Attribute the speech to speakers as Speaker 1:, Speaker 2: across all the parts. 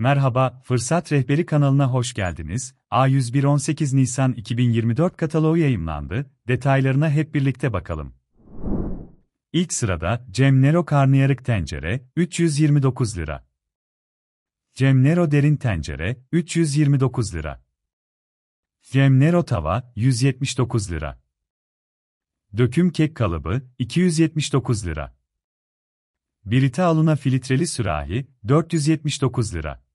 Speaker 1: Merhaba, Fırsat Rehberi kanalına hoş geldiniz. A101 18 Nisan 2024 kataloğu yayımlandı, detaylarına hep birlikte bakalım. İlk sırada, Cem Nero karnıyarık tencere, 329 lira. Cem Nero derin tencere, 329 lira. Cem Nero tava, 179 lira. Döküm kek kalıbı, 279 lira. Birite aluna filtreli sürahi, 479 lira.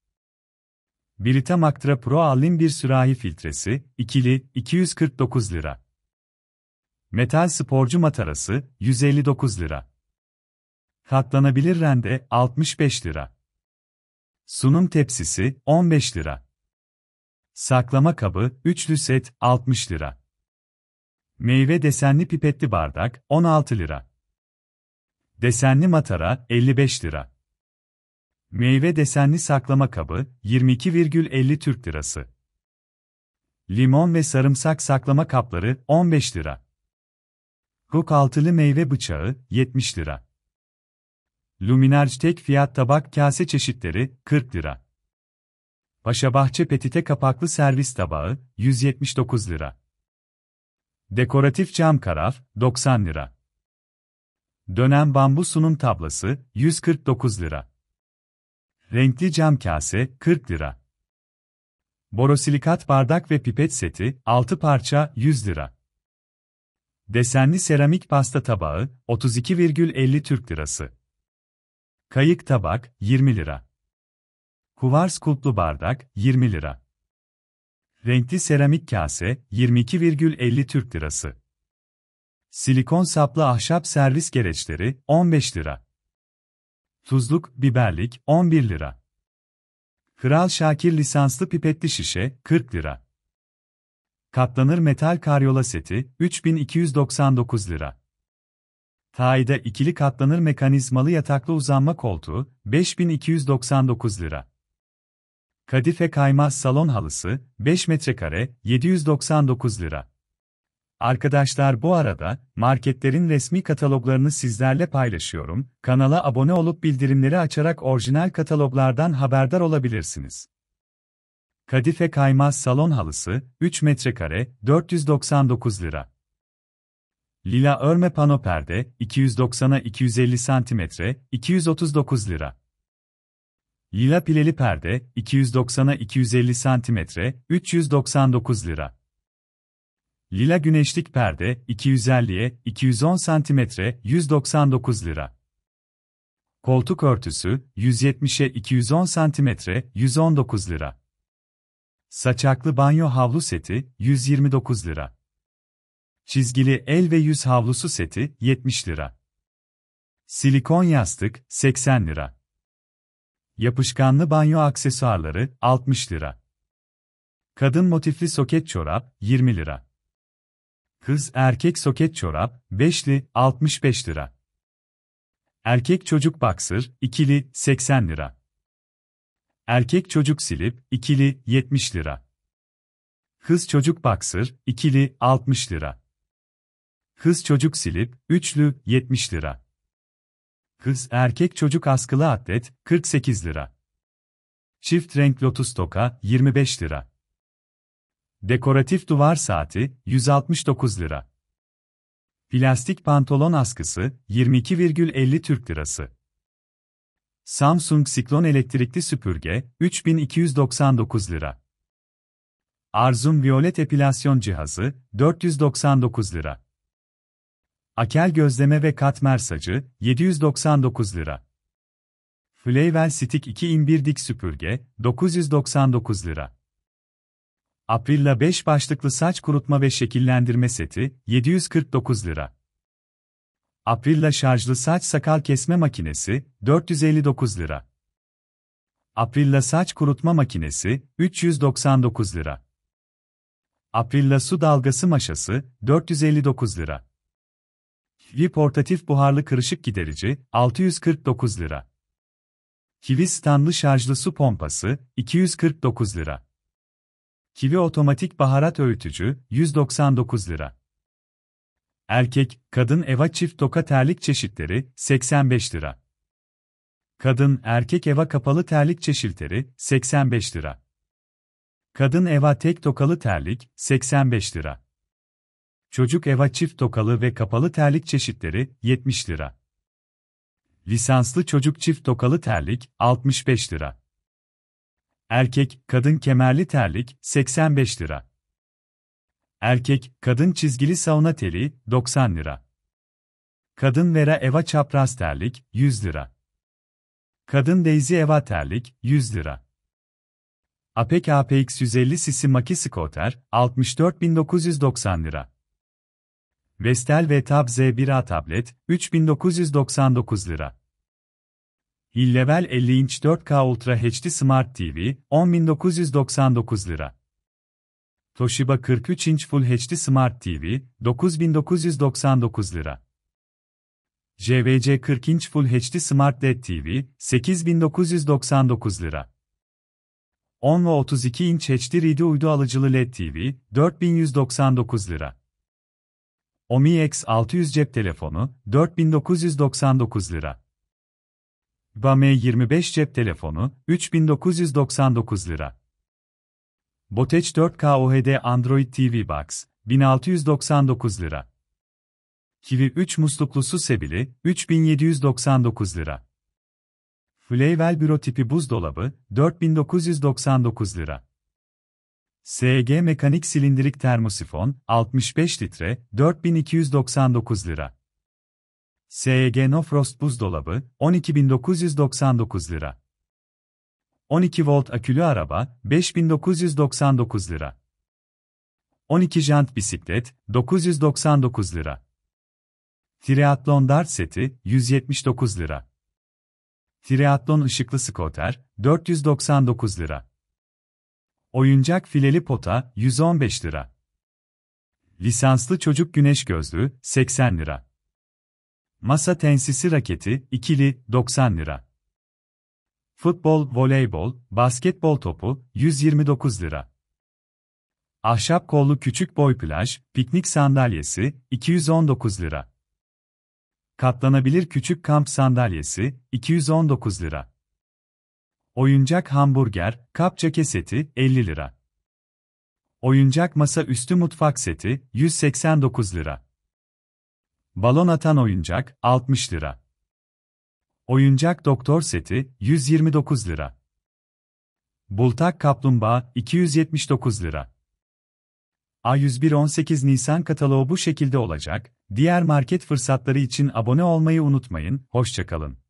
Speaker 1: Brita Maktra Pro Allim bir sürahi filtresi, ikili, 249 lira. Metal sporcu matarası, 159 lira. Katlanabilir rende, 65 lira. Sunum tepsisi, 15 lira. Saklama kabı, üçlü set, 60 lira. Meyve desenli pipetli bardak, 16 lira. Desenli matara, 55 lira. Meyve desenli saklama kabı 22,50 Türk Lirası. Limon ve sarımsak saklama kapları 15 lira. Hook altılı meyve bıçağı 70 lira. Luminerj tek fiyat tabak kase çeşitleri 40 lira. Paşabahçe petite kapaklı servis tabağı 179 lira. Dekoratif cam karaf 90 lira. Dönem bambu sunum tablası 149 lira. Renkli cam kase 40 lira. Borosilikat bardak ve pipet seti 6 parça 100 lira. Desenli seramik pasta tabağı 32,50 Türk lirası. Kayık tabak 20 lira. Kuvars kulplu bardak 20 lira. Renkli seramik kase 22,50 Türk lirası. Silikon saplı ahşap servis gereçleri 15 lira. Tuzluk, biberlik 11 lira. Kral Şakir lisanslı pipetli şişe 40 lira. Katlanır metal karyola seti 3299 lira. Tayda ikili katlanır mekanizmalı yataklı uzanma koltuğu 5299 lira. Kadife kaymaz salon halısı 5 metrekare 799 lira. Arkadaşlar bu arada, marketlerin resmi kataloglarını sizlerle paylaşıyorum, kanala abone olup bildirimleri açarak orijinal kataloglardan haberdar olabilirsiniz. Kadife Kaymaz Salon Halısı, 3 metrekare, 499 lira. Lila Örme Pano Perde, 290'a 250 cm, 239 lira. Lila Pileli Perde, 290'a 250 cm, 399 lira. Lila güneşlik perde 250'ye 210 cm 199 lira. Koltuk örtüsü 170'e 210 cm 119 lira. Saçaklı banyo havlu seti 129 lira. Çizgili el ve yüz havlusu seti 70 lira. Silikon yastık 80 lira. Yapışkanlı banyo aksesuarları 60 lira. Kadın motifli soket çorap 20 lira. Kız erkek soket çorap, 5'li, 65 lira. Erkek çocuk baksır, ikili, 80 lira. Erkek çocuk silip, ikili, 70 lira. Kız çocuk baksır, ikili, 60 lira. Kız çocuk silip, üçlü, 70 lira. Kız erkek çocuk askılı atlet, 48 lira. Çift renk lotus toka, 25 lira. Dekoratif duvar saati 169 lira. Plastik pantolon askısı 22,50 Türk lirası. Samsung Siklon elektrikli süpürge 3299 lira. Arzum Violet epilasyon cihazı 499 lira. Akel gözleme ve katmer sacı 799 lira. Flavel Stick 2 in 1 dik süpürge 999 lira. Aprilla 5 başlıklı saç kurutma ve şekillendirme seti 749 lira. Aprilla şarjlı saç sakal kesme makinesi 459 lira. Aprilla saç kurutma makinesi 399 lira. Aprilla su dalgası maşası 459 lira. Kivi portatif buharlı kırışık giderici 649 lira. Kivi standlı şarjlı su pompası 249 lira. Kivi otomatik baharat öğütücü 199 lira. Erkek, kadın eva çift toka terlik çeşitleri 85 lira. Kadın erkek eva kapalı terlik çeşitleri 85 lira. Kadın eva tek tokalı terlik 85 lira. Çocuk eva çift tokalı ve kapalı terlik çeşitleri 70 lira. Lisanslı çocuk çift tokalı terlik 65 lira. Erkek, kadın kemerli terlik 85 lira. Erkek, kadın çizgili sauna teli 90 lira. Kadın Vera Eva çapraz terlik 100 lira. Kadın Daisy Eva terlik 100 lira. Apek APX 150 sisi Maki Skoter 64.990 lira. Vestel ve Tab Z1A tablet 3999 lira. Hillevel 50 inç 4K Ultra HD Smart TV, 10.999 lira. Toshiba 43 inç Full HD Smart TV, 9.999 lira. JVC 40 inç Full HD Smart LED TV, 8.999 lira. 10 ve 32 inç HD RD uydu alıcılı LED TV, 4199 lira. OMI X600 cep telefonu, 4999 lira. BAME 25 cep telefonu, 3999 lira. Boteç 4K OHD Android TV Box, 1699 lira. Kivi 3 musluklu su sebili, 3799 lira. Flavel büro tipi buzdolabı, 4999 lira. SG mekanik silindirik termosifon, 65 litre, 4299 lira. SG Nofrost buzdolabı 12.999 lira. 12 volt akülü araba 5.999 lira. 12 jant bisiklet 999 lira. Triatlon dart seti 179 lira. Triatlon ışıklı skoter 499 lira. Oyuncak fileli pota 115 lira. Lisanslı çocuk güneş gözlüğü 80 lira. Masa tensisi raketi, ikili, 90 lira. Futbol, voleybol, basketbol topu, 129 lira. Ahşap kollu küçük boy plaj, piknik sandalyesi, 219 lira. Katlanabilir küçük kamp sandalyesi, 219 lira. Oyuncak hamburger, kapça keseti, 50 lira. Oyuncak masa üstü mutfak seti, 189 lira. Balon atan oyuncak 60 lira. Oyuncak doktor seti 129 lira. Bultak kaplumbağa 279 lira. A101 18 Nisan kataloğu bu şekilde olacak. Diğer market fırsatları için abone olmayı unutmayın. Hoşçakalın.